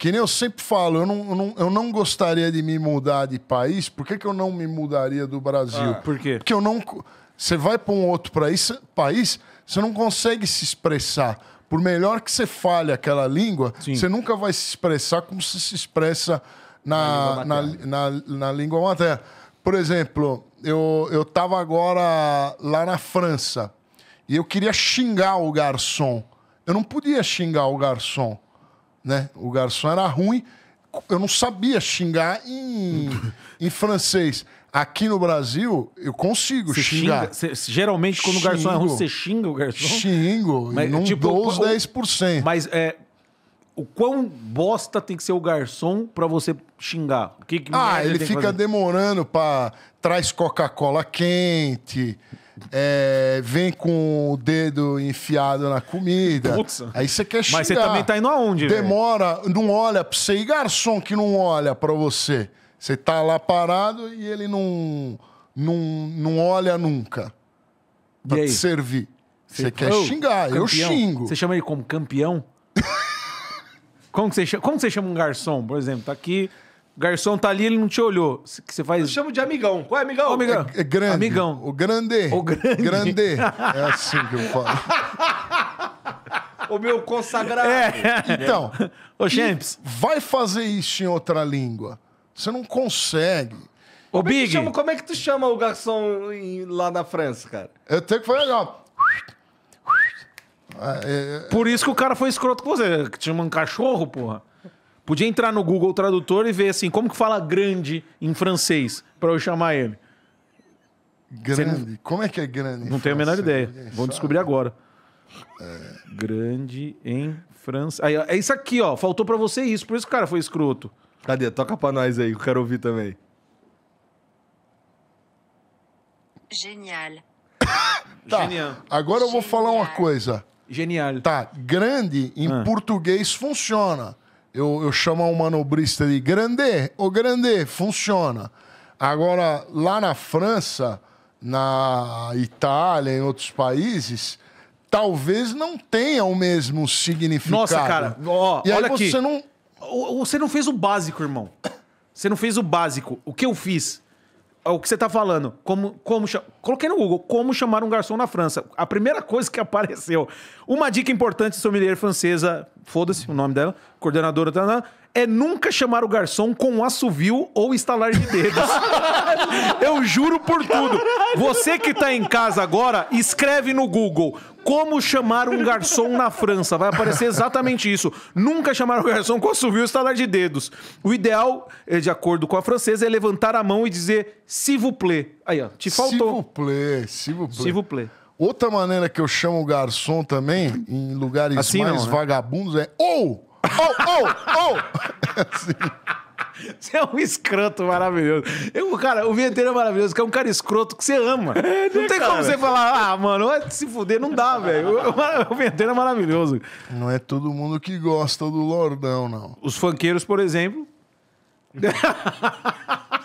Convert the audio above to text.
Que nem eu sempre falo, eu não, eu não, eu não gostaria de me mudar de país. Por que, que eu não me mudaria do Brasil? Ah, por quê? Porque eu não. Você vai para um outro país, país, você não consegue se expressar. Por melhor que você fale aquela língua, Sim. você nunca vai se expressar como se se expressa na, na, língua na, na, na língua materna. Por exemplo, eu, eu tava agora lá na França e eu queria xingar o garçom. Eu não podia xingar o garçom né? O garçom era ruim, eu não sabia xingar em, em francês. Aqui no Brasil, eu consigo você xingar. Xinga, você, geralmente, quando xingo, o garçom é ruim, você xinga o garçom? Xingo, mas, não tipo, dou os 10%. Mas é, o quão bosta tem que ser o garçom para você xingar? O que, que ah, ele fica demorando para... Traz Coca-Cola quente é, vem com o dedo enfiado na comida. Putz. Aí você quer xingar. Mas você também tá indo aonde, Demora, véio? não olha pra você. E garçom que não olha pra você? Você tá lá parado e ele não, não, não olha nunca pra te servir. Você, quer oh, xingar, campeão. eu xingo. Você chama ele como campeão? como, que você, como que você chama um garçom, por exemplo? Tá aqui garçom tá ali, ele não te olhou. Que você faz. Eu chamo de amigão. Qual é amigão? amigão. É, é grande. Amigão. O grande. O grande. grande. É assim que eu falo. o meu consagrado. É. Então. Ô, Champs. Vai fazer isso em outra língua. Você não consegue. Ô, como é Big. É chama, como é que tu chama o garçom em, lá na França, cara? Eu tenho que fazer assim, ó. Por isso que o cara foi escroto com você. Que tinha um cachorro, porra. Podia entrar no Google Tradutor e ver assim, como que fala grande em francês, para eu chamar ele. Grande? Como é que é grande? Não tenho a menor ideia. Vamos descobrir agora. É... Grande em francês. é isso aqui, ó. Faltou para você isso. Por isso que o cara foi escroto. Cadê? Toca pra nós aí, que eu quero ouvir também. Genial. tá. Genial. Agora eu vou Genial. falar uma coisa. Genial. Tá, grande em ah. português funciona. Eu, eu chamo um manobrista de grande, ô grande, funciona. Agora, lá na França, na Itália, em outros países, talvez não tenha o mesmo significado. Nossa, cara, ó, e olha você aqui. Não... Você não fez o básico, irmão. Você não fez o básico. O que eu fiz? É o que você tá falando? Como, como Coloquei no Google como chamar um garçom na França. A primeira coisa que apareceu. Uma dica importante sobre mulher francesa foda-se o nome dela, coordenadora, tá, tá, é nunca chamar o garçom com assovio ou estalar de dedos. Eu juro por tudo. Você que tá em casa agora, escreve no Google como chamar um garçom na França. Vai aparecer exatamente isso. Nunca chamar o garçom com assovio ou estalar de dedos. O ideal, eh, de acordo com a francesa, é levantar a mão e dizer s'il vous plaît. Aí, ó, te faltou. S'il vous plaît, s'il vous plaît. S'il vous plaît. Outra maneira que eu chamo o garçom também, em lugares assim mais não, né? vagabundos, é ou! Ou, ou, ou! Assim. Você é um escroto maravilhoso. Eu, cara, o vinheteiro é maravilhoso, que é um cara escroto que você ama. É, né, não tem cara? como você falar, ah, mano, se fuder, não dá, velho. O, o vinheteiro é maravilhoso. Não é todo mundo que gosta do Lordão, não. Os funkeiros, por exemplo.